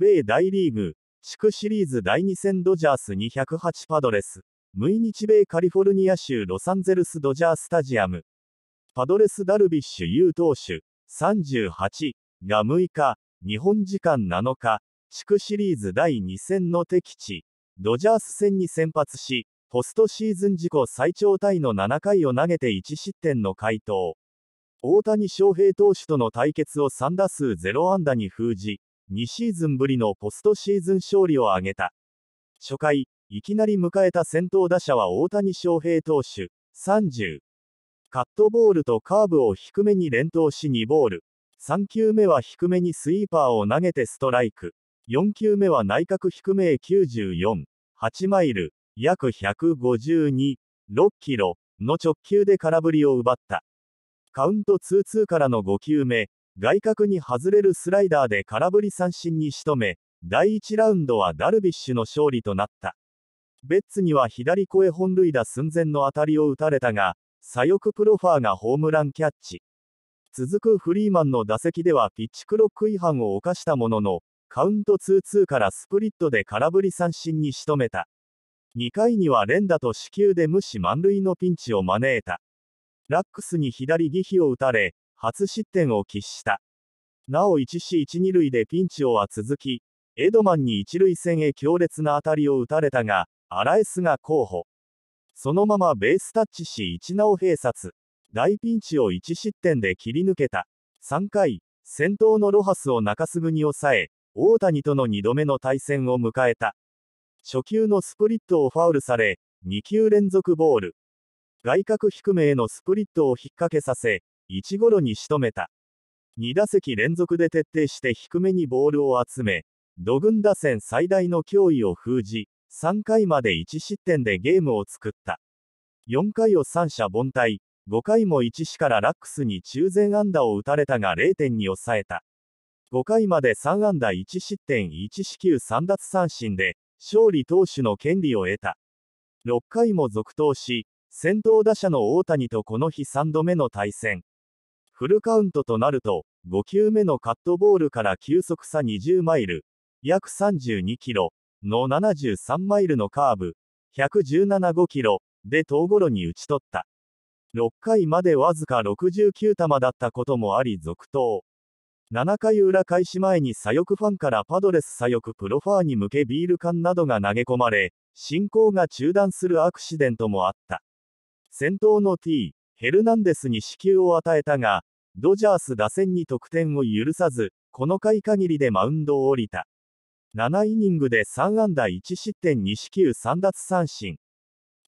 米大リーグ、地区シリーズ第2戦ドジャース208パドレス、6日米カリフォルニア州ロサンゼルスドジャースタジアム、パドレスダルビッシュ有投手、38が6日、日本時間7日、地区シリーズ第2戦の敵地、ドジャース戦に先発し、ポストシーズン自己最長タイの7回を投げて1失点の回答。大谷翔平投手との対決を3打数0安打に封じ、2シーズンぶりのポストシーズン勝利を挙げた。初回、いきなり迎えた先頭打者は大谷翔平投手、30。カットボールとカーブを低めに連投し2ボール。3球目は低めにスイーパーを投げてストライク。4球目は内角低めへ94。8マイル、約152、6キロの直球で空振りを奪った。カウント2-2からの5球目、外角に外れるスライダーで空振り三振に仕留め、第1ラウンドはダルビッシュの勝利となった。ベッツには左声本塁打寸前の当たりを打たれたが、左翼プロファーがホームランキャッチ。続くフリーマンの打席ではピッチクロック違反を犯したものの、カウント2-2からスプリットで空振り三振に仕留めた。2回には連打と死球で無視満塁のピンチを招いた。ラックスに左義比を打たれ、初失点を喫した。なお1死1、2塁でピンチをは続き、エドマンに一塁線へ強烈な当たりを打たれたが、アラエスが候補。そのままベースタッチし1なお併殺。大ピンチを1失点で切り抜けた。3回、先頭のロハスを中すぐに抑え、大谷との2度目の対戦を迎えた。初球のスプリットをファウルされ、2球連続ボール。外角低めへのスプリットを引っ掛けさせ、1ゴに仕留めた。2打席連続で徹底して低めにボールを集め、土軍打線最大の脅威を封じ、3回まで1失点でゲームを作った。4回を三者凡退、5回も1死からラックスに中前安打を打たれたが0点に抑えた。5回まで3安打1失点1四球3奪三振で、勝利投手の権利を得た。6回も続投し、先頭打者の大谷とこの日3度目の対戦。フルカウントとなると、5球目のカットボールから球速差20マイル、約32キロの73マイルのカーブ、117.5キロで遠ごろに打ち取った。6回までわずか69球だったこともあり続投。7回裏開始前に左翼ファンからパドレス左翼プロファーに向けビール缶などが投げ込まれ、進行が中断するアクシデントもあった。先頭の T、ヘルナンデスに死球を与えたが、ドジャース打線に得点を許さず、この回限りでマウンドを降りた。7イニングで3安打1失点2四球3奪三振。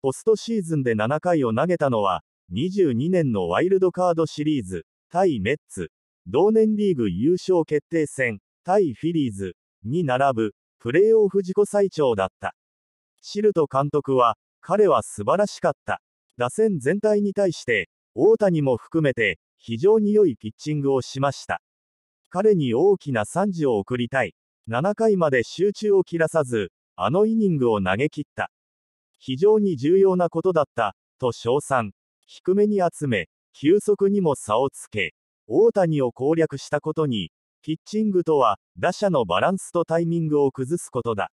ポストシーズンで7回を投げたのは、22年のワイルドカードシリーズ、対メッツ、同年リーグ優勝決定戦、対フィリーズ、に並ぶ、プレーオフ自己最長だった。シルト監督は、彼は素晴らしかった。打線全体に対して、大谷も含めて、非常に良いピッチングをしました。彼に大きな賛辞を送りたい。7回まで集中を切らさず、あのイニングを投げ切った。非常に重要なことだった、と称賛。低めに集め、球速にも差をつけ、大谷を攻略したことに、ピッチングとは、打者のバランスとタイミングを崩すことだ。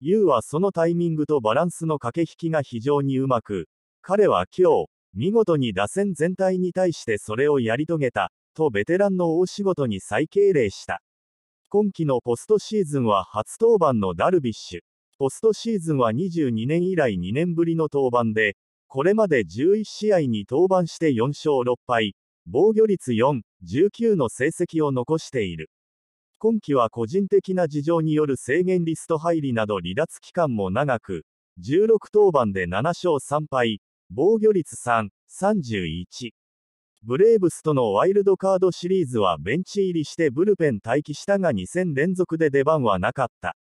ユウはそのタイミングとバランスの駆け引きが非常にうまく、彼は今日、見事に打線全体に対してそれをやり遂げた、とベテランの大仕事に再敬礼した。今季のポストシーズンは初登板のダルビッシュ。ポストシーズンは22年以来2年ぶりの登板で、これまで11試合に登板して4勝6敗、防御率4、19の成績を残している。今季は個人的な事情による制限リスト入りなど離脱期間も長く、16登板で7勝3敗、防御率3、31。ブレーブスとのワイルドカードシリーズはベンチ入りしてブルペン待機したが2戦連続で出番はなかった。